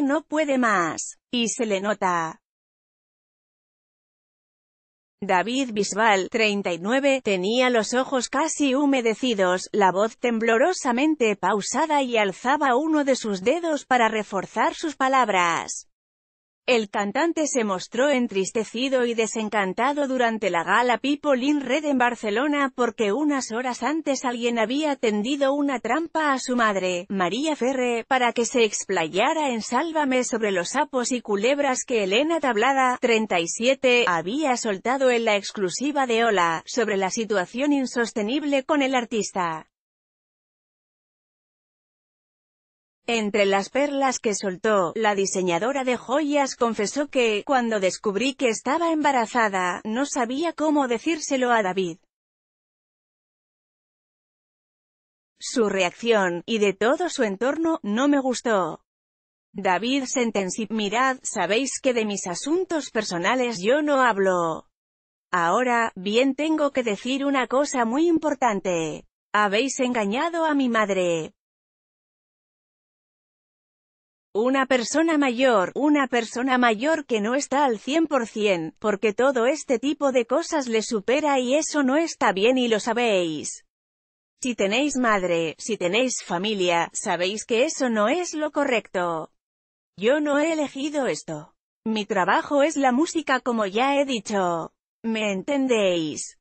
no puede más. Y se le nota. David Bisbal, 39, tenía los ojos casi humedecidos, la voz temblorosamente pausada y alzaba uno de sus dedos para reforzar sus palabras. El cantante se mostró entristecido y desencantado durante la gala People in Red en Barcelona porque unas horas antes alguien había tendido una trampa a su madre, María Ferre, para que se explayara en Sálvame sobre los sapos y culebras que Elena Tablada, 37, había soltado en la exclusiva de Hola, sobre la situación insostenible con el artista. Entre las perlas que soltó, la diseñadora de joyas confesó que, cuando descubrí que estaba embarazada, no sabía cómo decírselo a David. Su reacción, y de todo su entorno, no me gustó. David sentenció, mirad, sabéis que de mis asuntos personales yo no hablo. Ahora, bien tengo que decir una cosa muy importante. Habéis engañado a mi madre. Una persona mayor, una persona mayor que no está al 100%, porque todo este tipo de cosas le supera y eso no está bien y lo sabéis. Si tenéis madre, si tenéis familia, sabéis que eso no es lo correcto. Yo no he elegido esto. Mi trabajo es la música como ya he dicho. ¿Me entendéis?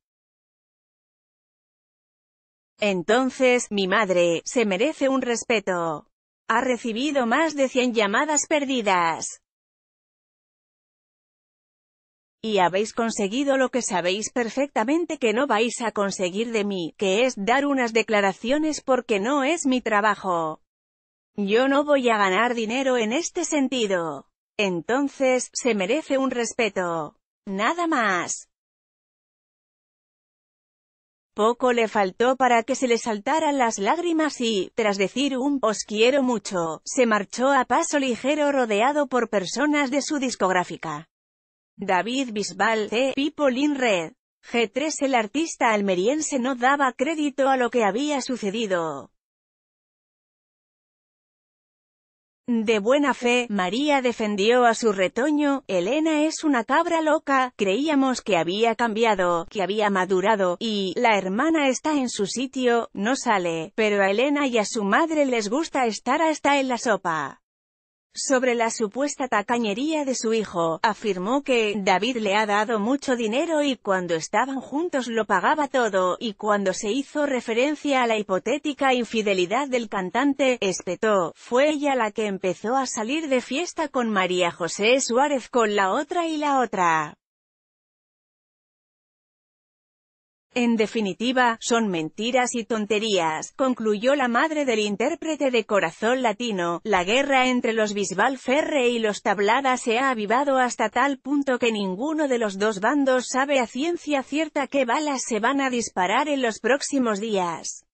Entonces, mi madre, se merece un respeto. Ha recibido más de 100 llamadas perdidas. Y habéis conseguido lo que sabéis perfectamente que no vais a conseguir de mí, que es dar unas declaraciones porque no es mi trabajo. Yo no voy a ganar dinero en este sentido. Entonces, se merece un respeto. Nada más. Poco le faltó para que se le saltaran las lágrimas y, tras decir un «os quiero mucho», se marchó a paso ligero rodeado por personas de su discográfica. David Bisbal, de People in Red. G3 El artista almeriense no daba crédito a lo que había sucedido, De buena fe, María defendió a su retoño, Elena es una cabra loca, creíamos que había cambiado, que había madurado, y, la hermana está en su sitio, no sale, pero a Elena y a su madre les gusta estar hasta en la sopa. Sobre la supuesta tacañería de su hijo, afirmó que, David le ha dado mucho dinero y cuando estaban juntos lo pagaba todo, y cuando se hizo referencia a la hipotética infidelidad del cantante, espetó, fue ella la que empezó a salir de fiesta con María José Suárez con la otra y la otra. En definitiva, son mentiras y tonterías, concluyó la madre del intérprete de Corazón Latino. La guerra entre los Bisbal Ferre y los Tablada se ha avivado hasta tal punto que ninguno de los dos bandos sabe a ciencia cierta qué balas se van a disparar en los próximos días.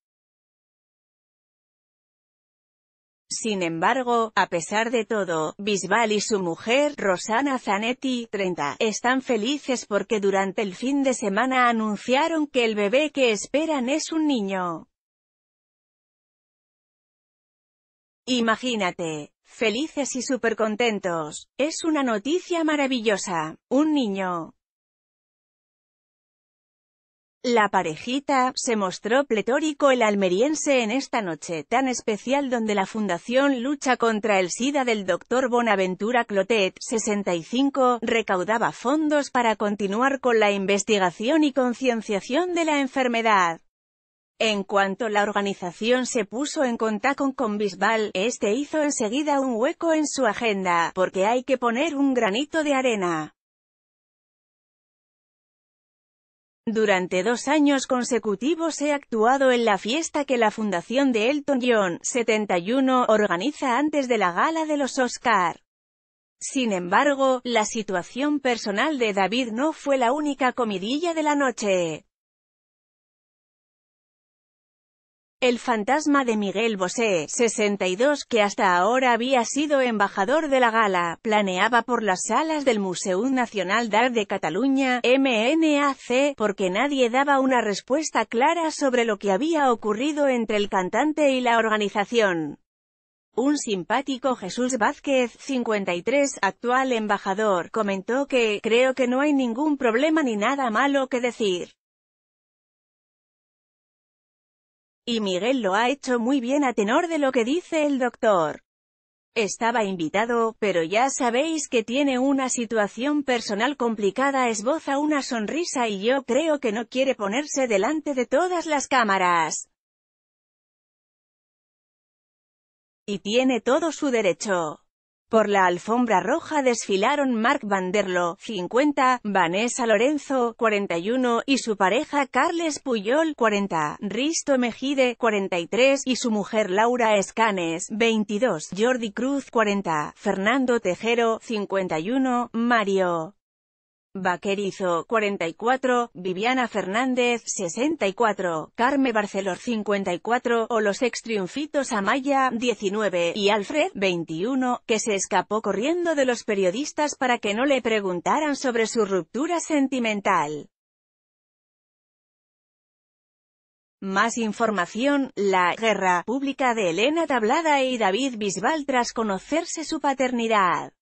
Sin embargo, a pesar de todo, Bisbal y su mujer, Rosana Zanetti, 30, están felices porque durante el fin de semana anunciaron que el bebé que esperan es un niño. Imagínate, felices y súper contentos, es una noticia maravillosa, un niño. La parejita, se mostró pletórico el almeriense en esta noche tan especial donde la Fundación Lucha contra el SIDA del Dr. Bonaventura Clotet, 65, recaudaba fondos para continuar con la investigación y concienciación de la enfermedad. En cuanto la organización se puso en contacto con Bisbal, este hizo enseguida un hueco en su agenda, porque hay que poner un granito de arena. Durante dos años consecutivos he actuado en la fiesta que la Fundación de Elton John, 71, organiza antes de la gala de los Oscar. Sin embargo, la situación personal de David no fue la única comidilla de la noche. El fantasma de Miguel Bosé, 62, que hasta ahora había sido embajador de la gala, planeaba por las salas del Museu Nacional d'Art de Cataluña, MNAC, porque nadie daba una respuesta clara sobre lo que había ocurrido entre el cantante y la organización. Un simpático Jesús Vázquez, 53, actual embajador, comentó que, creo que no hay ningún problema ni nada malo que decir. Y Miguel lo ha hecho muy bien a tenor de lo que dice el doctor. Estaba invitado, pero ya sabéis que tiene una situación personal complicada esboza una sonrisa y yo creo que no quiere ponerse delante de todas las cámaras. Y tiene todo su derecho. Por la alfombra roja desfilaron Mark Vanderlo, 50, Vanessa Lorenzo, 41, y su pareja Carles Puyol, 40, Risto Mejide, 43, y su mujer Laura Escanes, 22, Jordi Cruz, 40, Fernando Tejero, 51, Mario. Vaquerizo, 44, Viviana Fernández, 64, Carme Barcelor, 54, o los ex triunfitos Amaya, 19, y Alfred, 21, que se escapó corriendo de los periodistas para que no le preguntaran sobre su ruptura sentimental. Más información, la guerra pública de Elena Tablada y David Bisbal tras conocerse su paternidad.